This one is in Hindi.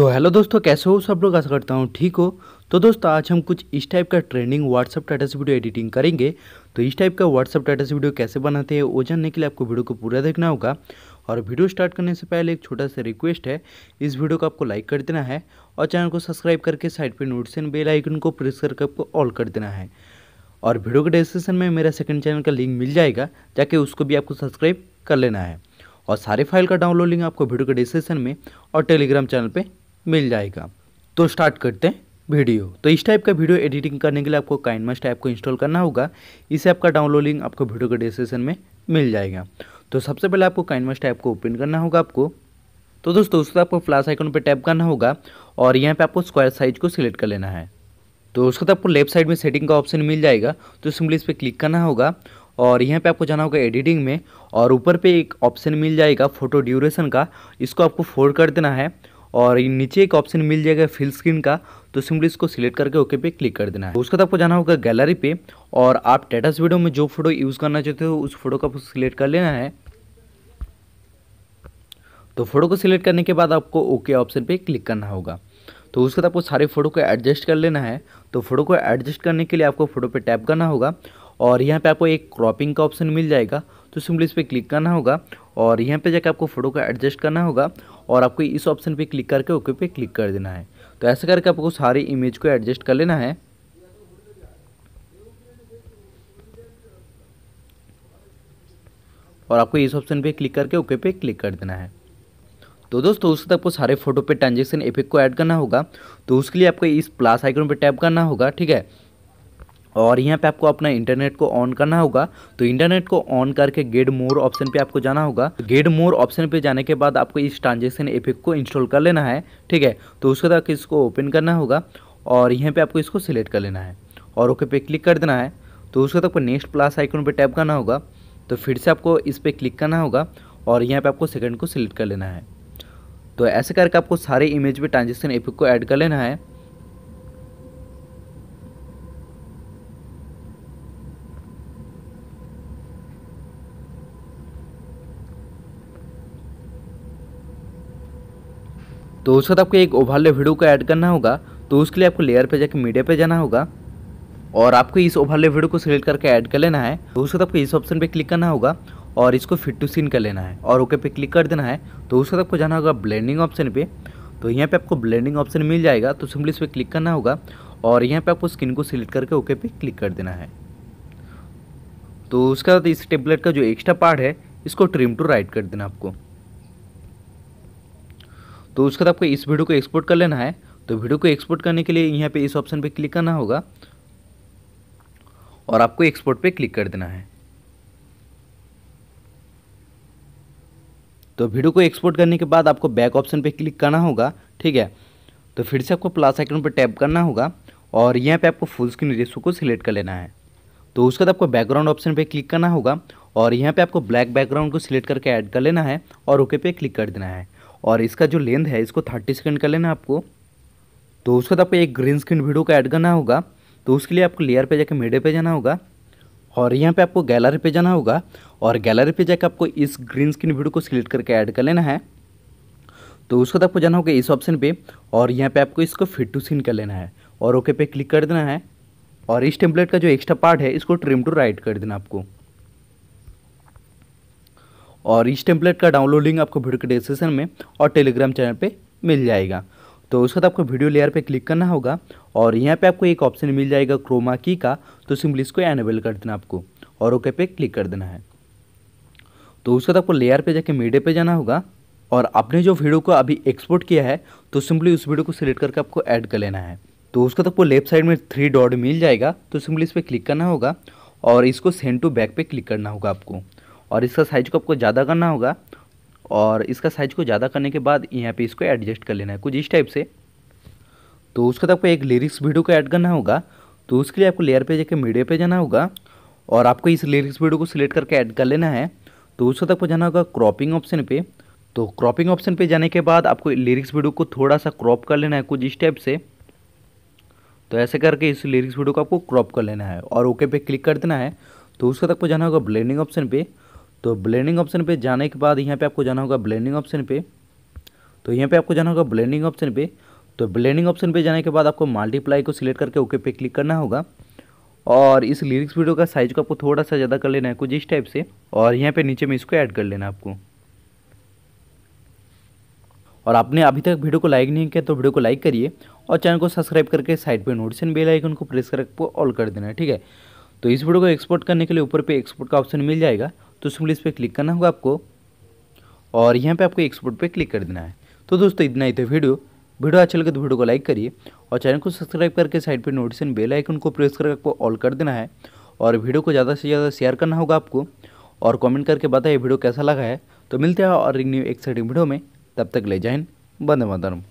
तो हेलो दोस्तों कैसे हो सब लोग आशा करता हूँ ठीक हो तो दोस्तों आज हम कुछ इस टाइप का ट्रेंडिंग व्हाट्सअप से वीडियो एडिटिंग करेंगे तो इस टाइप का व्हाट्सअप टाटस वीडियो कैसे बनाते हैं वो जानने के लिए आपको वीडियो को पूरा देखना होगा और वीडियो स्टार्ट करने से पहले एक छोटा सा रिक्वेस्ट है इस वीडियो को आपको लाइक कर देना है और चैनल को सब्सक्राइब करके साइड पर नोट्स एंड बेल आइकन को प्रेस करके आपको ऑल कर देना है और वीडियो के डिस्क्रिप्शन में मेरा सेकेंड चैनल का लिंक मिल जाएगा जाके उसको भी आपको सब्सक्राइब कर लेना है और सारे फाइल का डाउनलोड लिंक आपको वीडियो के डिस्क्रिप्शन में और टेलीग्राम चैनल पे मिल जाएगा तो स्टार्ट करते हैं वीडियो तो इस टाइप का वीडियो एडिटिंग करने के लिए आपको काइनमस्ट ऐप को इंस्टॉल करना होगा इस ऐप का डाउनलोड लिंक आपको वीडियो के डिस्क्रिप्शन में मिल जाएगा तो सबसे पहले आपको काइनमस्ट ऐप को ओपन करना होगा आपको तो दोस्तों उसके आपको फ्लास आइकन पर टैप करना होगा और यहाँ पर आपको स्क्वायर साइज को सिलेक्ट कर लेना है तो उसके बाद आपको लेफ्ट साइड में सेटिंग का ऑप्शन मिल जाएगा तो सिंपली इस पर क्लिक करना होगा और यहाँ पे आपको जाना होगा एडिटिंग में और ऊपर पे एक ऑप्शन मिल जाएगा फ़ोटो ड्यूरेशन का इसको आपको फोल्ड कर देना है और ये नीचे एक ऑप्शन मिल जाएगा फिल स्क्रीन का तो सिंपली इसको सिलेक्ट करके ओके पे क्लिक कर देना है उसके बाद तो आपको जाना होगा गैलरी पे और आप टेटस वीडियो में जो फोटो यूज़ करना चाहते हो उस फोटो का सिलेक्ट कर लेना है तो फोटो को सिलेक्ट करने के बाद आपको ओके ऑप्शन पे क्लिक करना होगा तो उसके बाद आपको सारे फ़ोटो को एडजस्ट कर लेना है तो फोटो को एडजस्ट करने के लिए आपको फ़ोटो पे टैप करना होगा और यहाँ पे आपको एक क्रॉपिंग का ऑप्शन मिल जाएगा तो सिंपली इस पर क्लिक करना होगा और यहाँ पे जाकर आपको फ़ोटो को एडजस्ट करना होगा और आपको इस ऑप्शन पे क्लिक करके ओके पे क्लिक कर देना है तो ऐसा करके आपको सारी इमेज को एडजस्ट कर लेना है और आपको इस ऑप्शन पे क्लिक करके ओके पे क्लिक कर देना है तो दोस्तों उसके आपको सारे फोटो पे ट्रांजेक्शन इफेक्ट को ऐड करना होगा तो उसके लिए आपको इस प्लस आइकन पे टैप करना होगा ठीक है और यहाँ पे आपको अपना इंटरनेट को ऑन करना होगा तो इंटरनेट को ऑन करके गेट मोर ऑप्शन पे आपको जाना होगा गेट मोर ऑप्शन पे जाने के बाद आपको इस ट्रांजेक्शन इफेक्ट को इंस्टॉल कर लेना है ठीक है तो उसके बाद इसको ओपन करना होगा और यहाँ पे आपको इसको सिलेक्ट कर लेना है और ओके पे क्लिक कर देना है तो उसके बाद आपको नेक्स्ट प्लस आइकन पर टैप करना होगा तो फिर से आपको इस पर क्लिक करना होगा और यहाँ पर आपको सेकेंड को सिलेक्ट कर लेना है तो ऐसे करके आपको सारे इमेज पर ट्रांजेक्शन इफेक्ट को ऐड कर लेना है तो उसके बाद आपको एक ओवरले वीडियो को ऐड करना होगा तो उसके लिए आपको लेयर पे जाके मीडिया पे जाना होगा और आपको इस ओवरले वीडियो को सिलेक्ट करके ऐड कर लेना है तो उसके बाद आपको इस ऑप्शन पे क्लिक करना होगा और इसको फिट टू सीन कर लेना है और ओके पे क्लिक कर देना है तो उसके बाद आपको जाना होगा ब्लेंडिंग ऑप्शन पे तो यहाँ पे आपको ब्लेंडिंग ऑप्शन मिल जाएगा तो सिंपली इस पर क्लिक करना होगा और यहाँ पे आपको स्किन को सिलेक्ट करके ओके पे क्लिक कर देना है तो उसके बाद इस टेबलेट का जो एक्स्ट्रा पार्ट है इसको ट्रिम टू राइट कर देना आपको तो उसके बाद आपको इस वीडियो को एक्सपोर्ट कर लेना है तो वीडियो को एक्सपोर्ट करने के लिए यहाँ पे इस ऑप्शन पे क्लिक करना होगा और आपको एक्सपोर्ट पे क्लिक कर देना है तो वीडियो को एक्सपोर्ट करने के बाद आपको बैक ऑप्शन पे क्लिक करना होगा ठीक है तो फिर से आपको प्लस आइकन पर टैप करना होगा और यहाँ पे आपको फुल स्क्रीन रेशो को सिलेक्ट कर लेना है तो उसके बाद आपको बैकग्राउंड ऑप्शन पे क्लिक करना होगा और यहाँ पे आपको ब्लैक बैकग्राउंड को सिलेक्ट करके ऐड कर लेना है और ओके पे क्लिक कर देना है और इसका जो लेंथ है इसको थर्टी सेकेंड कर लेना आपको तो उसके बाद आपको एक ग्रीन स्क्रीन वीडियो का ऐड करना होगा तो उसके लिए आपको लेयर पे जाकर मीडिया पे जाना होगा और यहाँ पे आपको गैलरी पे जाना होगा और गैलरी पे जाकर आपको इस ग्रीन स्क्रीन वीडियो को सिलेक्ट करके ऐड कर लेना है तो उसके बाद आपको जाना होगा इस ऑप्शन पे और यहाँ पे आपको इसको फिट टू सीन कर लेना है और ओके पे क्लिक कर देना है और इस टेम्पलेट का जो एक्स्ट्रा पार्ट है इसको ट्रिम टू राइट कर देना आपको और इस टेम्पलेट का डाउनलोड लिंक आपको वीडियो के डिस्क्रिप्शन में और टेलीग्राम चैनल पे मिल जाएगा तो उसके बाद आपको वीडियो लेयर पे क्लिक करना होगा और यहाँ पे आपको एक ऑप्शन मिल जाएगा क्रोमा की का तो सिंपली इसको एनेबल कर देना आपको और ओके पे क्लिक कर देना है तो उसके बाद आपको लेयर पर जाके मीडिया पर जाना होगा और आपने जो वीडियो को अभी एक्सपोर्ट किया है तो सिंपली उस वीडियो को सिलेक्ट करके आपको ऐड कर लेना है तो उसका आपको लेफ्ट साइड में थ्री डॉट मिल जाएगा तो सिंपली इस पर क्लिक करना होगा और इसको सेंड टू बैक पे क्लिक करना होगा आपको और इसका साइज़ को आपको ज़्यादा करना होगा और इसका साइज़ को ज़्यादा करने के बाद यहाँ पे इसको एडजस्ट कर लेना है कुछ इस टाइप से तो उसके बाद आपको एक लिरिक्स वीडियो को ऐड करना होगा तो उसके लिए आपको लेयर पे जाके मीडिया पे जाना होगा और आपको इस लिरिक्स वीडियो को सिलेक्ट करके ऐड कर लेना है तो उसके बाद आपको जाना होगा क्रॉपिंग ऑप्शन पर तो क्रॉपिंग ऑप्शन पर जाने के बाद आपको लिरिक्स वीडियो को थोड़ा सा क्रॉप कर लेना है कुछ इस टाइप से तो ऐसे करके इस लिरिक्स वीडियो को आपको क्रॉप कर लेना है और ओके पे क्लिक कर देना है तो उसके तक आपको जाना होगा ब्लेंडिंग ऑप्शन पर तो ब्लेंडिंग ऑप्शन पे जाने के बाद यहाँ पे आपको जाना होगा ब्लेंडिंग ऑप्शन पे तो यहाँ पे आपको जाना होगा ब्लेंडिंग ऑप्शन पे तो ब्लेंडिंग ऑप्शन पे जाने के बाद आपको मल्टीप्लाई को सिलेक्ट करके ओके पे क्लिक करना होगा और इस लिरिक्स वीडियो का साइज को आपको थोड़ा सा ज़्यादा कर लेना है कुछ इस टाइप से और यहाँ पे नीचे में इसको ऐड कर लेना आपको और आपने अभी तक वीडियो को लाइक नहीं किया तो वीडियो को लाइक करिए और चैनल को सब्सक्राइब करके साइड पर नोटिफिकेशन बेल आइकन को प्रेस करके ऑल कर देना है ठीक है तो इस वीडियो को एक्सपोर्ट करने के लिए ऊपर पे एक्सपोर्ट का ऑप्शन मिल जाएगा तो सिंपली इस पर क्लिक करना होगा आपको और यहाँ पे आपको एक्सपोर्ट पे क्लिक कर देना है तो दोस्तों इतना ही था वीडियो वीडियो अच्छा लगे तो वीडियो को लाइक करिए और चैनल को सब्सक्राइब करके साइड पे नोटिफिकेशन बेल आइकन को प्रेस करके आपको ऑल कर देना है और वीडियो को ज़्यादा से ज़्यादा शेयर करना होगा आपको और कमेंट करके बताइए वीडियो कैसा लगा है तो मिलते हैं और न्यू एक्साइटिंग वीडियो में तब तक ले जाए बंद मातरम